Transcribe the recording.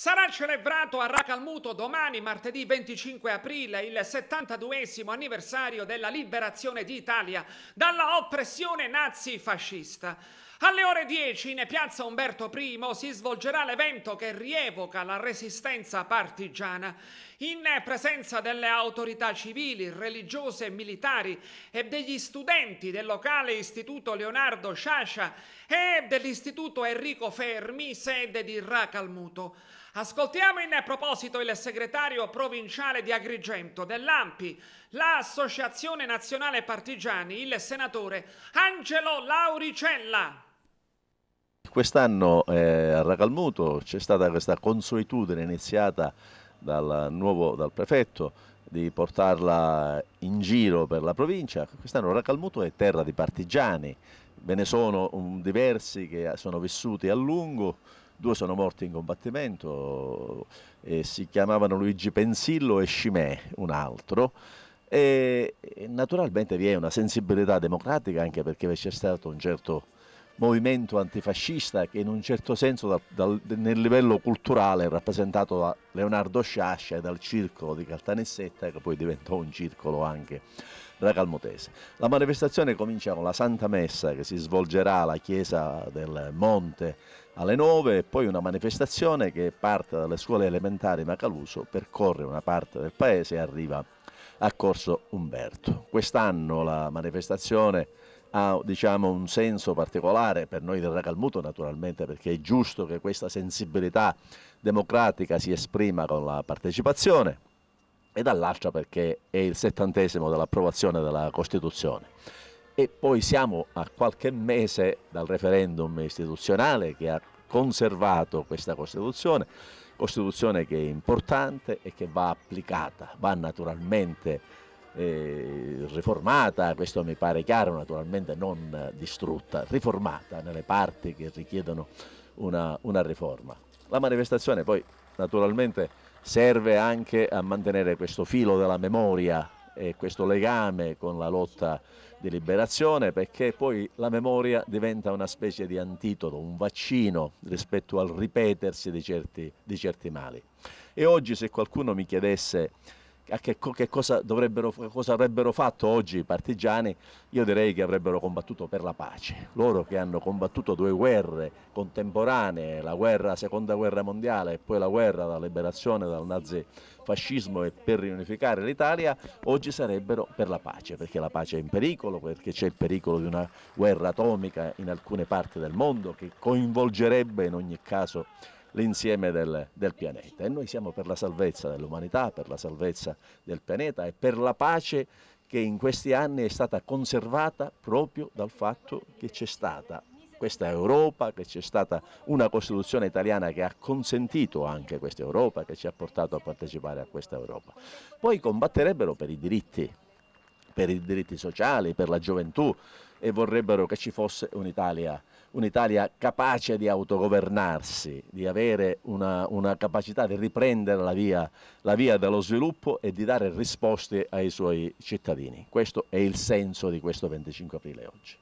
Sarà celebrato a Racalmuto domani, martedì 25 aprile, il 72 anniversario della liberazione d'Italia dalla oppressione nazi-fascista. Alle ore 10 in piazza Umberto I si svolgerà l'evento che rievoca la resistenza partigiana in presenza delle autorità civili, religiose e militari e degli studenti del locale istituto Leonardo Sciascia e dell'istituto Enrico Fermi, sede di Racalmuto. Ascoltiamo in proposito il segretario provinciale di Agrigento dell'AMPI, l'Associazione Nazionale Partigiani, il senatore Angelo Lauricella. Quest'anno eh, a Ragalmuto c'è stata questa consuetudine iniziata dal, nuovo, dal prefetto di portarla in giro per la provincia. Quest'anno Ragalmuto è terra di partigiani, ve ne sono mm, diversi che sono vissuti a lungo, due sono morti in combattimento, eh, si chiamavano Luigi Pensillo e Scimè, un altro. E naturalmente vi è una sensibilità democratica anche perché c'è stato un certo movimento antifascista che in un certo senso da, dal, nel livello culturale è rappresentato da Leonardo Sciascia e dal circolo di Caltanissetta che poi diventò un circolo anche della Calmotese. La manifestazione comincia con la Santa Messa che si svolgerà alla chiesa del Monte alle 9 e poi una manifestazione che parte dalle scuole elementari Macaluso, percorre una parte del paese e arriva a Corso Umberto. Quest'anno la manifestazione ha diciamo, un senso particolare per noi del Ragalmuto naturalmente perché è giusto che questa sensibilità democratica si esprima con la partecipazione e dall'altra perché è il settantesimo dell'approvazione della Costituzione. E poi siamo a qualche mese dal referendum istituzionale che ha conservato questa Costituzione, Costituzione che è importante e che va applicata, va naturalmente eh, riformata, questo mi pare chiaro, naturalmente non distrutta, riformata nelle parti che richiedono una, una riforma. La manifestazione poi naturalmente serve anche a mantenere questo filo della memoria e questo legame con la lotta di liberazione perché poi la memoria diventa una specie di antitodo, un vaccino rispetto al ripetersi di certi, di certi mali. E oggi se qualcuno mi chiedesse che, che, cosa, dovrebbero, cosa avrebbero fatto oggi i partigiani, io direi che avrebbero combattuto per la pace. Loro che hanno combattuto due guerre contemporanee, la, guerra, la seconda guerra mondiale e poi la guerra della liberazione dal nazifascismo e per riunificare l'Italia, oggi sarebbero per la pace, perché la pace è in pericolo, perché c'è il pericolo di una guerra atomica in alcune parti del mondo che coinvolgerebbe in ogni caso l'insieme del, del, pianeta. E noi siamo per la salvezza dell'umanità, per la salvezza del pianeta e per la pace che in questi anni è stata conservata proprio dal fatto che c'è stata questa Europa, che c'è stata una Costituzione italiana che ha consentito anche questa Europa, che ci ha portato a partecipare a questa Europa. Poi combatterebbero per i diritti per i diritti sociali, per la gioventù e vorrebbero che ci fosse un'Italia, un'Italia capace di autogovernarsi, di avere una, una capacità di riprendere la via, la via dello sviluppo e di dare risposte ai suoi cittadini. Questo è il senso di questo 25 aprile oggi.